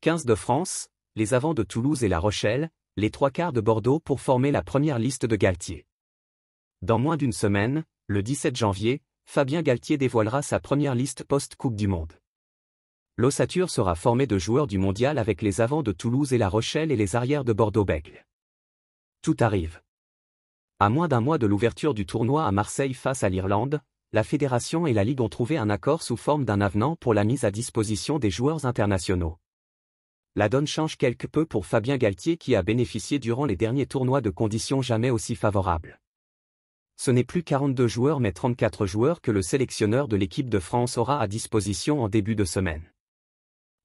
15 de France, les avants de Toulouse et La Rochelle, les trois quarts de Bordeaux pour former la première liste de Galtier. Dans moins d'une semaine, le 17 janvier, Fabien Galtier dévoilera sa première liste post-Coupe du Monde. L'ossature sera formée de joueurs du mondial avec les avants de Toulouse et La Rochelle et les arrières de bordeaux bègles Tout arrive. À moins d'un mois de l'ouverture du tournoi à Marseille face à l'Irlande, la fédération et la Ligue ont trouvé un accord sous forme d'un avenant pour la mise à disposition des joueurs internationaux. La donne change quelque peu pour Fabien Galtier qui a bénéficié durant les derniers tournois de conditions jamais aussi favorables. Ce n'est plus 42 joueurs mais 34 joueurs que le sélectionneur de l'équipe de France aura à disposition en début de semaine.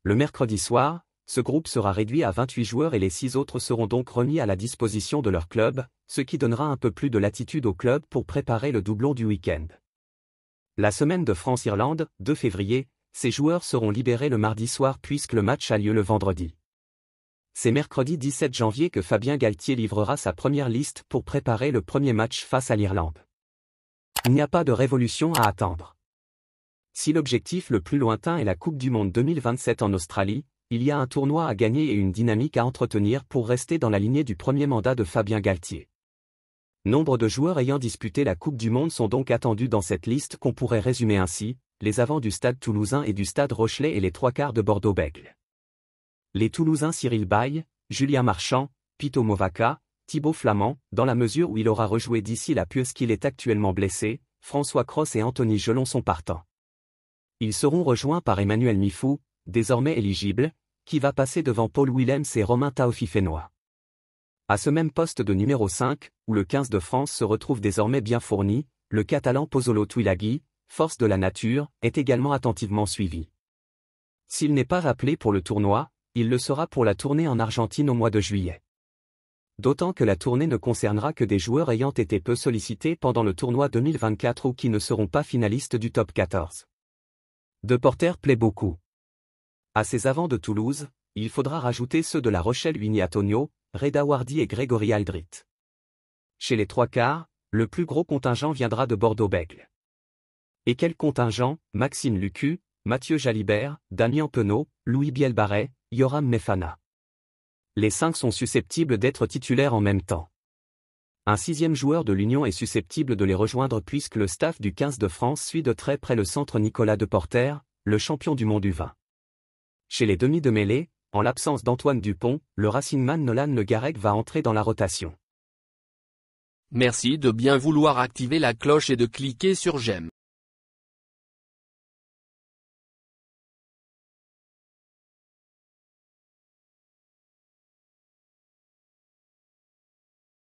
Le mercredi soir, ce groupe sera réduit à 28 joueurs et les 6 autres seront donc remis à la disposition de leur club, ce qui donnera un peu plus de latitude au club pour préparer le doublon du week-end. La semaine de France-Irlande, 2 février, ces joueurs seront libérés le mardi soir puisque le match a lieu le vendredi. C'est mercredi 17 janvier que Fabien Galtier livrera sa première liste pour préparer le premier match face à l'Irlande. Il n'y a pas de révolution à attendre. Si l'objectif le plus lointain est la Coupe du Monde 2027 en Australie, il y a un tournoi à gagner et une dynamique à entretenir pour rester dans la lignée du premier mandat de Fabien Galtier. Nombre de joueurs ayant disputé la Coupe du Monde sont donc attendus dans cette liste qu'on pourrait résumer ainsi, les avants du stade toulousain et du stade Rochelet et les trois quarts de Bordeaux-Bègle. Les Toulousains Cyril Baye, Julien Marchand, Pito Movaca, Thibaut Flamand, dans la mesure où il aura rejoué d'ici la puce qu'il est actuellement blessé, François Cross et Anthony Gelon sont partants. Ils seront rejoints par Emmanuel Mifou, désormais éligible, qui va passer devant Paul Willems et Romain Taofi-Fénois. À ce même poste de numéro 5, où le 15 de France se retrouve désormais bien fourni, le Catalan Pozzolo force de la nature, est également attentivement suivi. S'il n'est pas rappelé pour le tournoi, il le sera pour la tournée en Argentine au mois de juillet. D'autant que la tournée ne concernera que des joueurs ayant été peu sollicités pendant le tournoi 2024 ou qui ne seront pas finalistes du top 14. De Porter plaît beaucoup. À ses avants de Toulouse, il faudra rajouter ceux de La Rochelle Uniatonio, Reda Wardy et Grégory Aldrit. Chez les trois quarts, le plus gros contingent viendra de Bordeaux-Bègle. Et quel contingent Maxime Lucu, Mathieu Jalibert, Damien Penaud, Louis Bielbarret, Yoram Mefana. Les cinq sont susceptibles d'être titulaires en même temps. Un sixième joueur de l'Union est susceptible de les rejoindre puisque le staff du 15 de France suit de très près le centre Nicolas Deporter, le champion du monde du vin. Chez les demi de mêlée, en l'absence d'Antoine Dupont, le racineman Nolan Le Garec va entrer dans la rotation. Merci de bien vouloir activer la cloche et de cliquer sur j'aime.